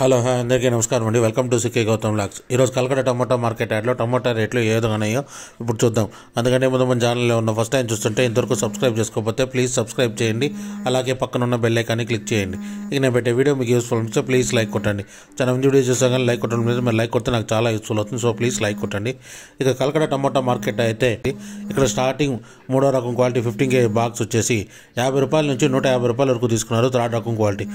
hello hi అందరికీ నమస్కారం అండి వెల్కమ్ టు సిక్కే గౌతమ్ లాక్స్ ఈరోజు కలకట్ట టమాటో మార్కెట్ యాడ్లో టమాటా రేట్లు ఏ విధంగా ఉన్నాయో ఇప్పుడు చూద్దాం అందుకంటే ముందు మన ఛానల్లో ఉన్న ఫస్ట్ టైం చూస్తుంటే ఇంతవరకు సబ్స్క్రైబ్ చేసుకోకపోతే ప్లీజ్ సబ్స్క్రైబ్ చేయండి అలాగే పక్కన ఉన్న బెల్ ఐకాన్ని క్లిక్ చేయండి ఇక నేను పెట్టే వీడియో మీకు యూస్ఫుల్ ఉంటే ప్లీజ్ లైక్ కొట్టండి చాలా మంది వీడియో చూసాం కానీ లైక్ కొట్టడం లేదు మీరు లైక్ కొడితే నాకు చాలా యూస్ఫుల్ అవుతుంది సో ప్లీజ్ లైక్ కొట్టండి ఇక కలకట్ట టమాటా మార్కెట్ అయితే ఇక్కడ స్టార్టింగ్ మూడో రకం క్వాలిటీ ఫిఫ్టీన్ కే బాక్స్ వచ్చేసి యాభై రూపాయల నుంచి నూట యాభై రూపాయల వరకు తీసుకున్నారు థర్డ్ రకం క్వాలిటీ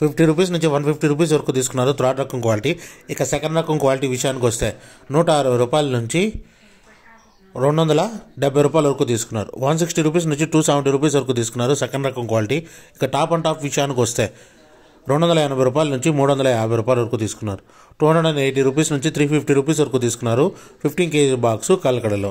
ఫిఫ్టీ రూపీస్ నుంచి వన్ ఫిఫ్టీ రూపీస్ వరకు తీసుకున్నారు థర్డ్ రకం క్వాలిటీ ఇక సెకండ్ రకం క్వాలిటీ విషయానికి వస్తే నూట అరవై రూపాయల నుంచి రెండు వందల డెబ్బై రూపాయల వరకు తీసుకున్నారు వన్ సిక్స్టీ రూపీస్ నుంచి టూ సెవెంటీ రూపీస్ వరకు తీసుకున్నారు సెకండ్ రకం క్వాలిటీ ఇక టాప్ అండ్ టాప్ విషయానికి వస్తే రెండు వందల ఎనభై రూపాయల నుంచి మూడు వందల యాభై రూపాయల వరకు తీసుకున్నారు two hundred and eighty rupees నుంచి త్రీ ఫిఫ్టీ రూపీస్ వరకు తీసుకున్నారు ఫిఫ్టీన్ కేజీ బాక్సు కలకడలో